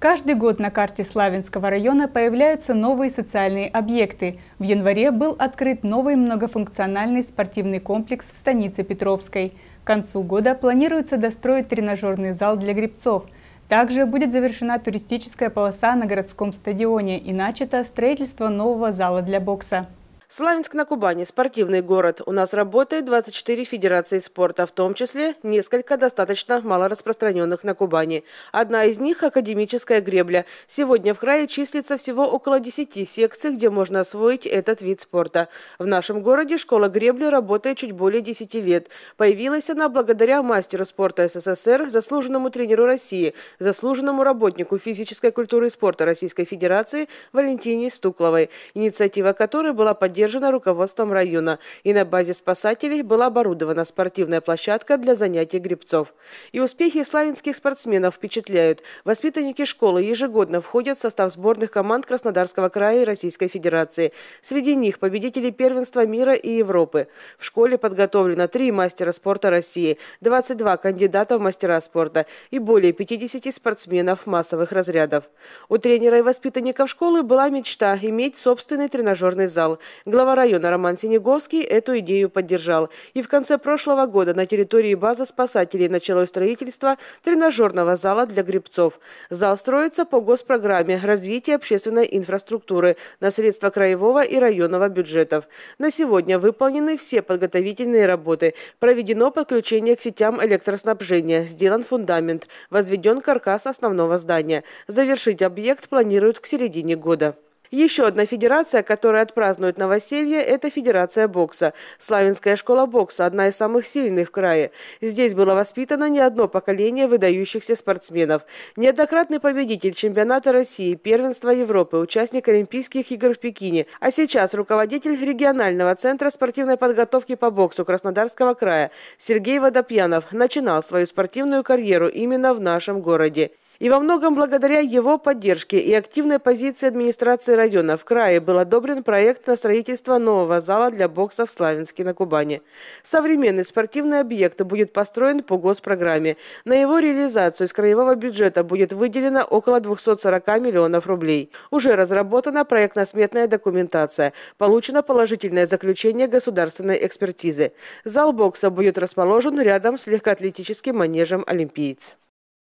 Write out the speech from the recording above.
Каждый год на карте Славянского района появляются новые социальные объекты. В январе был открыт новый многофункциональный спортивный комплекс в станице Петровской. К концу года планируется достроить тренажерный зал для грибцов. Также будет завершена туристическая полоса на городском стадионе и начато строительство нового зала для бокса. Славянск на Кубани – спортивный город. У нас работает 24 федерации спорта, в том числе несколько достаточно мало распространенных на Кубани. Одна из них – академическая гребля. Сегодня в крае числится всего около 10 секций, где можно освоить этот вид спорта. В нашем городе школа гребли работает чуть более 10 лет. Появилась она благодаря мастеру спорта СССР, заслуженному тренеру России, заслуженному работнику физической культуры и спорта Российской Федерации Валентине Стукловой, инициатива которой была поддержана поддержана руководством района, и на базе спасателей была оборудована спортивная площадка для занятий грибцов. И успехи славянских спортсменов впечатляют. Воспитанники школы ежегодно входят в состав сборных команд Краснодарского края и Российской Федерации. Среди них победители первенства мира и Европы. В школе подготовлено три мастера спорта России, 22 кандидата в мастера спорта и более 50 спортсменов массовых разрядов. У тренера и воспитанников школы была мечта иметь собственный тренажерный зал, Глава района Роман Синеговский эту идею поддержал. И в конце прошлого года на территории базы спасателей началось строительство тренажерного зала для грибцов. Зал строится по госпрограмме развития общественной инфраструктуры на средства краевого и районного бюджетов. На сегодня выполнены все подготовительные работы. Проведено подключение к сетям электроснабжения, сделан фундамент, возведен каркас основного здания. Завершить объект планируют к середине года. Еще одна федерация, которая отпразднует новоселье, это Федерация бокса. Славянская школа бокса – одна из самых сильных в крае. Здесь было воспитано не одно поколение выдающихся спортсменов. Неоднократный победитель чемпионата России, первенства Европы, участник Олимпийских игр в Пекине, а сейчас руководитель регионального центра спортивной подготовки по боксу Краснодарского края Сергей Водопьянов начинал свою спортивную карьеру именно в нашем городе. И во многом благодаря его поддержке и активной позиции администрации района в крае был одобрен проект на строительство нового зала для бокса в Славянске на Кубани. Современный спортивный объект будет построен по госпрограмме. На его реализацию из краевого бюджета будет выделено около 240 миллионов рублей. Уже разработана проектно-сметная документация. Получено положительное заключение государственной экспертизы. Зал бокса будет расположен рядом с легкоатлетическим манежем «Олимпиец».